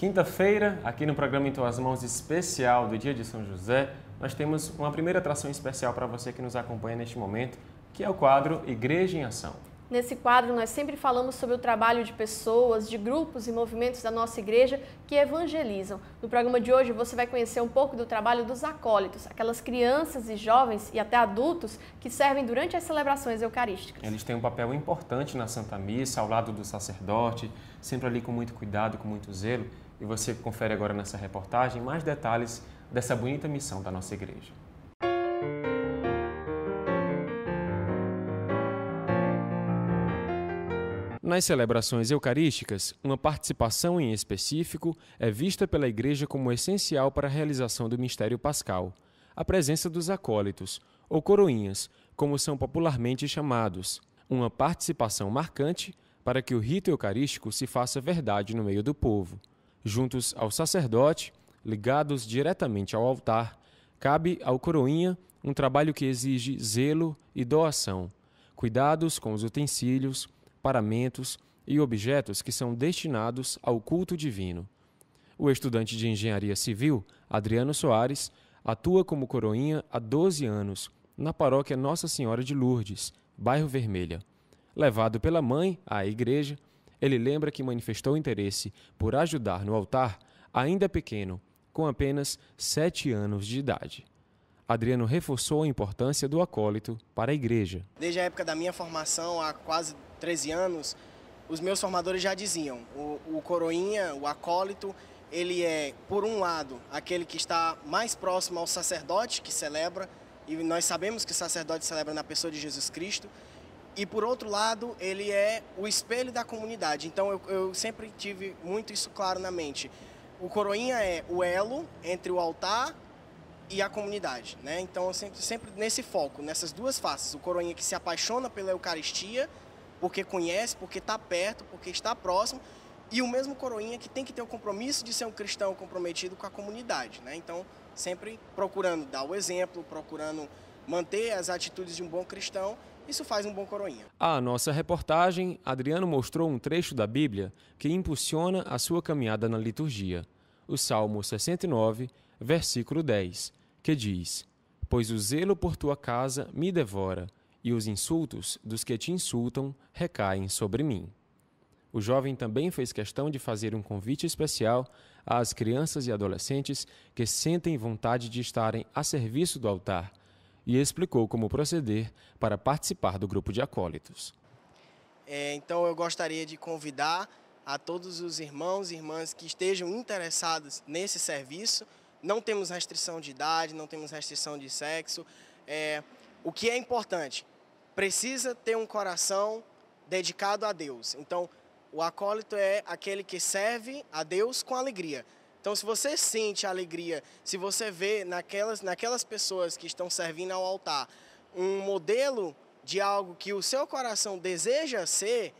Quinta-feira, aqui no programa Em Tuas Mãos especial do Dia de São José, nós temos uma primeira atração especial para você que nos acompanha neste momento, que é o quadro Igreja em Ação. Nesse quadro, nós sempre falamos sobre o trabalho de pessoas, de grupos e movimentos da nossa igreja que evangelizam. No programa de hoje, você vai conhecer um pouco do trabalho dos acólitos, aquelas crianças e jovens e até adultos que servem durante as celebrações eucarísticas. Eles têm um papel importante na Santa Missa, ao lado do sacerdote, sempre ali com muito cuidado, com muito zelo, e você confere agora nessa reportagem mais detalhes dessa bonita missão da nossa igreja. Nas celebrações eucarísticas, uma participação em específico é vista pela Igreja como essencial para a realização do mistério pascal. A presença dos acólitos, ou coroinhas, como são popularmente chamados, uma participação marcante para que o rito eucarístico se faça verdade no meio do povo juntos ao sacerdote, ligados diretamente ao altar, cabe ao coroinha um trabalho que exige zelo e doação, cuidados com os utensílios, paramentos e objetos que são destinados ao culto divino. O estudante de engenharia civil, Adriano Soares, atua como coroinha há 12 anos na paróquia Nossa Senhora de Lourdes, bairro Vermelha. Levado pela mãe à igreja, ele lembra que manifestou interesse por ajudar no altar, ainda pequeno, com apenas sete anos de idade. Adriano reforçou a importância do acólito para a igreja. Desde a época da minha formação, há quase 13 anos, os meus formadores já diziam: o, o coroinha, o acólito, ele é, por um lado, aquele que está mais próximo ao sacerdote que celebra, e nós sabemos que o sacerdote celebra na pessoa de Jesus Cristo, e por outro lado, ele é o espelho da comunidade. Então eu, eu sempre tive muito isso claro na mente. O coroinha é o elo entre o altar e a comunidade, né? Então eu sempre, sempre nesse foco, nessas duas faces, o coroinha que se apaixona pela Eucaristia, porque conhece, porque está perto, porque está próximo, e o mesmo coroinha que tem que ter o compromisso de ser um cristão comprometido com a comunidade, né? Então sempre procurando dar o exemplo, procurando manter as atitudes de um bom cristão isso faz um bom coroinha. A nossa reportagem, Adriano mostrou um trecho da Bíblia que impulsiona a sua caminhada na liturgia. O Salmo 69, versículo 10, que diz: Pois o zelo por tua casa me devora, e os insultos dos que te insultam recaem sobre mim. O jovem também fez questão de fazer um convite especial às crianças e adolescentes que sentem vontade de estarem a serviço do altar e explicou como proceder para participar do grupo de acólitos. É, então eu gostaria de convidar a todos os irmãos e irmãs que estejam interessados nesse serviço. Não temos restrição de idade, não temos restrição de sexo. É, o que é importante, precisa ter um coração dedicado a Deus. Então, o acólito é aquele que serve a Deus com alegria. Então, se você sente alegria, se você vê naquelas, naquelas pessoas que estão servindo ao altar um modelo de algo que o seu coração deseja ser,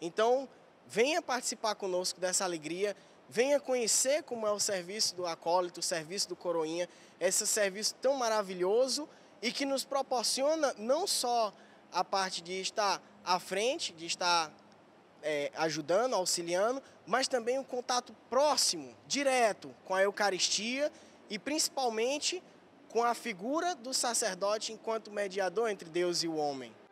então venha participar conosco dessa alegria, venha conhecer como é o serviço do acólito, o serviço do coroinha, esse serviço tão maravilhoso e que nos proporciona não só a parte de estar à frente, de estar é, ajudando, auxiliando, mas também um contato próximo, direto com a Eucaristia e principalmente com a figura do sacerdote enquanto mediador entre Deus e o homem.